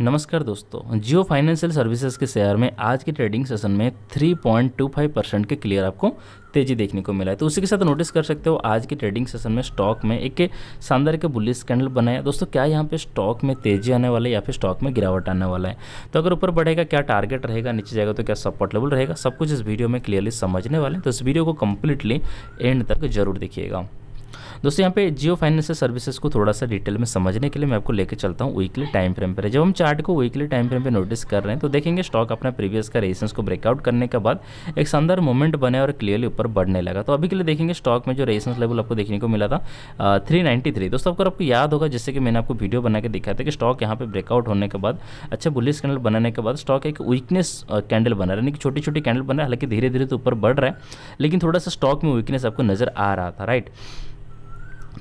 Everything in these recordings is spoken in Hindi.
नमस्कार दोस्तों जियो फाइनेंशियल सर्विसेज के शेयर में आज के ट्रेडिंग सेशन में 3.25 परसेंट के क्लियर आपको तेजी देखने को मिला है तो उसी के साथ नोटिस कर सकते हो आज के ट्रेडिंग सेशन में स्टॉक में एक शानदार के बुलिस कैंडल बनाया दोस्तों क्या यहाँ पे स्टॉक में तेजी आने वाला है या फिर स्टॉक में गिरावट आने वाला है तो अगर ऊपर बढ़ेगा क्या टारगेट रहेगा नीचे जाएगा तो क्या सपोर्ट लेवल रहेगा सब कुछ इस वीडियो में क्लियरली समझने वाले तो इस वीडियो को कम्प्लीटली एंड तक जरूर देखिएगा दोस्तों यहाँ पे जियो फाइनेंशियल सर्विसेज को थोड़ा सा डिटेल में समझने के लिए मैं आपको लेके चलता हूँ वीकली टाइम फ्रेम पर जब हम चार्ट को वीकली टाइम फ्रेम पर नोटिस कर रहे हैं तो देखेंगे स्टॉक अपना प्रीवियस का रेजिस्टेंस को ब्रेकआउट करने के बाद एक शानदार मूवमेंट बने और क्लियरली ऊपर बढ़ने लगा तो अभी के लिए देखेंगे स्टॉक में जो रेजिस्टेंस लेवल आपको देखने को मिला था थ्री दोस्तों अगर आपको याद होगा जैसे कि मैंने आपको वीडियो बना के दिखाया था कि स्टॉक यहाँ पर ब्रेकआउट होने के बाद अच्छे बुलिस कैंडल बनाने के बाद स्टॉक एक वीकनेस कैंडल बना रहा है यानी कि छोटी छोटी कैंडल बना रहा है हालांकि धीरे धीरे तो ऊपर बढ़ रहा है लेकिन थोड़ा सा स्टॉक में वीकनेस आपको नजर आ रहा था राइट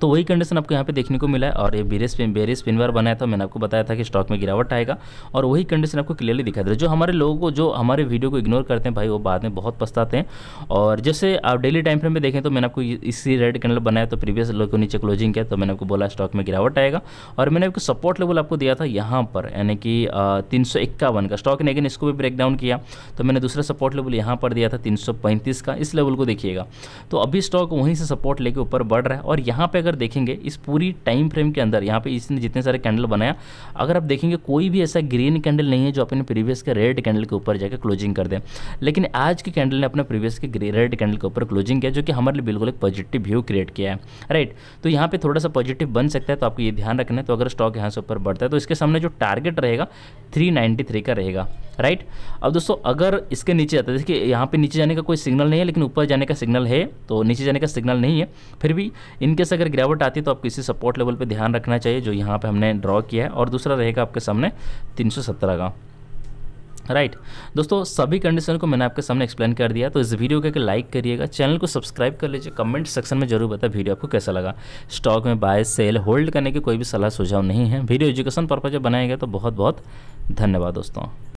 तो वही कंडीशन आपको यहाँ पे देखने को मिला है और ये bearish pin bearish pin bar बनाया था मैंने आपको बताया था कि स्टॉक में गिरावट आएगा और वही कंडीशन आपको क्लियरली दिखा दे रहा है जो हमारे लोगों को जो हमारे वीडियो को इग्नोर करते हैं भाई वो बाद में बहुत पछताते हैं और जैसे आप डेली टाइम फ्रेम में देखें तो मैंने आपको इसी रेड कैंडल बनाया तो प्रीवियस लोग को नीचे क्लोजिंग किया तो मैंने आपको बोला स्टॉक में गिरावट आएगा और मैंने आपको सपोर्ट लेवल आपको दिया था यहाँ पर यानी कि तीन का स्टॉक ने अगेन इसको भी ब्रेक डाउन किया तो मैंने दूसरा सपोर्ट लेवल यहाँ पर दिया था तीन का इस लेवल को देखिएगा तो अभी स्टॉक वहीं से सपोर्ट लेके ऊपर बढ़ रहा है और यहाँ पर अगर देखेंगे इस पूरी टाइम फ्रेम के अंदर यहाँ पे इसने जितने सारे कैंडल बनाया अगर आप देखेंगे कोई भी ऐसा ग्रीन कैंडल नहीं है जो अपने प्रीवियस के रेड कैंडल के ऊपर जाकर क्लोजिंग कर दे लेकिन आज के कैंडल ने अपने प्रीवियस के रेड कैंडल के ऊपर क्लोजिंग किया जो कि हमारे लिए बिल्कुल एक पॉजिटिव व्यू क्रिएट किया है राइट तो यहाँ पर थोड़ा सा पॉजिटिव बन सकता है तो आपको ये ध्यान रखना है तो अगर स्टॉक यहाँ से ऊपर बढ़ता है तो इसके सामने जो टारगेट रहेगा 393 का रहेगा राइट अब दोस्तों अगर इसके नीचे जाता है देखिए यहाँ पे नीचे जाने का कोई सिग्नल नहीं है लेकिन ऊपर जाने का सिग्नल है तो नीचे जाने का सिग्नल नहीं है फिर भी इनकेस अगर गिरावट आती है तो आप किसी सपोर्ट लेवल पर ध्यान रखना चाहिए जो यहाँ पर हमने ड्रॉ किया है और दूसरा रहेगा आपके सामने तीन का राइट right. दोस्तों सभी कंडीशन को मैंने आपके सामने एक्सप्लेन कर दिया तो इस वीडियो को लाइक करिएगा चैनल को सब्सक्राइब कर लीजिए कमेंट सेक्शन में जरूर बताएं वीडियो आपको कैसा लगा स्टॉक में बाय सेल होल्ड करने की कोई भी सलाह सुझाव नहीं है वीडियो एजुकेशन पर्पज बनाएगा तो बहुत बहुत धन्यवाद दोस्तों